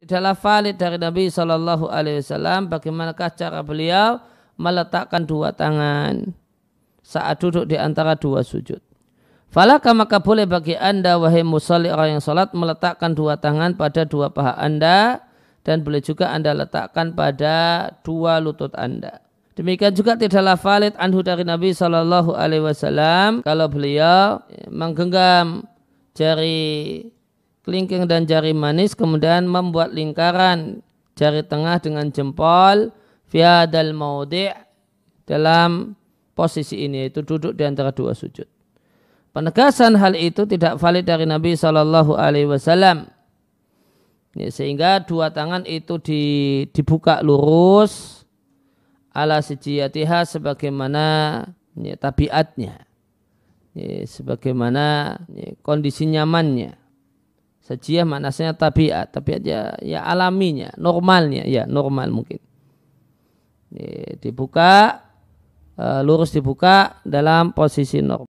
Tidaklah valid dari Nabi Shallallahu Alaihi Wasallam bagaimanakah cara beliau meletakkan dua tangan saat duduk di antara dua sujud. Falaka maka boleh bagi anda wahai musalli orang yang sholat meletakkan dua tangan pada dua paha anda dan boleh juga anda letakkan pada dua lutut anda. Demikian juga tidaklah valid anhu dari Nabi Shallallahu Alaihi Wasallam kalau beliau eh, menggenggam jari kelingking dan jari manis kemudian membuat lingkaran jari tengah dengan jempol fiadal maudi' dalam posisi ini yaitu duduk di antara dua sujud. Penegasan hal itu tidak valid dari Nabi Shallallahu Alaihi Wasallam. Ya, sehingga dua tangan itu dibuka lurus ala sejiyatiha sebagaimana ya, tabiatnya, ya, sebagaimana ya, kondisi nyamannya. Sajiah maknanya tabiat, tabiat ya, ya alaminya, normalnya, ya normal mungkin. Dibuka, eh, lurus dibuka dalam posisi normal.